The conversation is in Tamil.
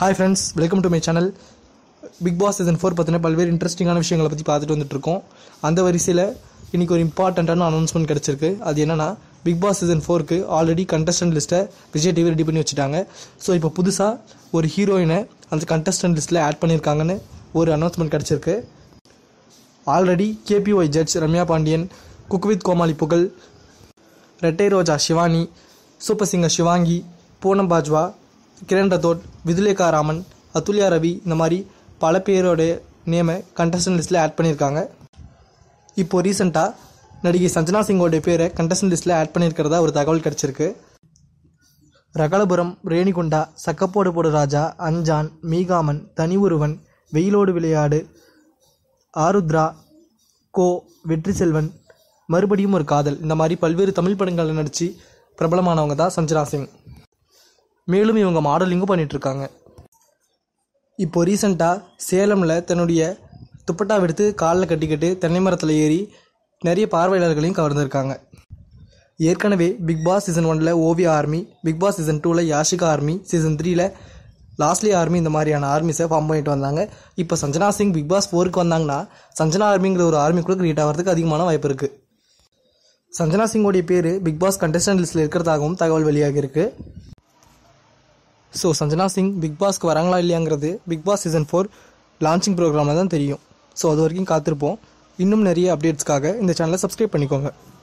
hi friends welcome to my channel Bigg Boss season four பற்றின பல்வேறு இன்ட்ரெஸ்டிங்கான விஷயங்களை பற்றி பார்த்துட்டு வந்துட்டுருக்கோம் அந்த வரிசையில் இன்றைக்கி ஒரு இம்பார்ட்டண்ட்டான அனௌன்ஸ்மெண்ட் கிடச்சிருக்கு அது என்னென்னா பிக் பாஸ் சீசன் ஃபோருக்கு ஆல்ரெடி கண்டஸ்டன்ட் லிஸ்ட்டை விஜய் டிவி ரெடி பண்ணி வச்சுட்டாங்க ஸோ இப்போ புதுசாக ஒரு ஹீரோயினை அந்த கண்டஸ்டன்ட் லிஸ்ட்டில் ஆட் பண்ணியிருக்காங்கன்னு ஒரு அனௌன்ஸ்மெண்ட் கிடச்சிருக்கு already KPY judge Ramya Pandian cook with Comali Pugazh Rettai Roja Shivani super singer Shivangi Poonam Bajwa Kiran Rathod Vidyulekha Raman Athulya Ravi இந்த மாதிரி பல பேரோடைய நேமை கண்டஸ்டன்ட் லிஸ்ட்டில் ஆட் பண்ணியிருக்காங்க இப்போது ரீசெண்டாக நடிகை சஞ்சனா சிங்கோடைய பேரை கண்டஸ்டன்ட் லிஸ்ட்டில் ஆட் பண்ணியிருக்கிறதா ஒரு தகவல் கிடச்சிருக்கு ரகலபுரம் ரேணிகுண்டா சக்கப்போடு போடு ராஜா அஞ்சான் மீகாமன் தனி ஒருவன் வெயிலோடு விளையாடு ஆருத்ரா கோ வெற்றி செல்வன் மறுபடியும் ஒரு காதல் இந்த மாதிரி பல்வேறு தமிழ் படங்களில் நடித்து பிரபலமானவங்க தான் சஞ்சனா சிங் மேலும் இவங்க மாடலிங்கும் பண்ணிகிட்ருக்காங்க இப்போது ரீசெண்டாக சேலமில் தன்னுடைய துப்பட்டா எடுத்து காலில் கட்டிக்கிட்டு தென்னை மரத்தில் ஏறி நிறைய பார்வையாளர்களையும் கவர்ந்துருக்காங்க ஏற்கனவே பிக் பாஸ் சீசன் ஒனில் ஓவியா ஆர்மி பிக் பாஸ் சீசன் டூவில் யாஷிகா ஆர்மி சீசன் த்ரீயில் லாஸ்ட்லி ஆர்மி இந்த மாதிரியான ஆர்மிஸை ஃபார்ம் பண்ணிட்டு வந்தாங்க இப்போ சஞ்சனா சிங் பிக் பாஸ் ஃபோருக்கு வந்தாங்கன்னா சஞ்சனா ஆர்மிங்கிற ஒரு ஆர்மி கூட கிரியேட் ஆகிறதுக்கு அதிகமான வாய்ப்பு இருக்குது சஞ்சனா சிங்கோடைய பேர் பிக் பாஸ் கண்டஸ்டன்ட் லிஸ்ட்டில் இருக்கிறதாகவும் தகவல் வெளியாகியிருக்கு ஸோ சஞ்சனா சிங் பிக் பாஸ்க்கு வராங்களா இல்லையாங்கிறது Bigg Boss season four launching ப்ரோக்ராமில் தான் தெரியும் ஸோ அது வரைக்கும் காத்திருப்போம் இன்னும் நிறைய அப்டேட்ஸ்க்காக இந்த சேனலை சப்ஸ்கிரைப் பண்ணிக்கோங்க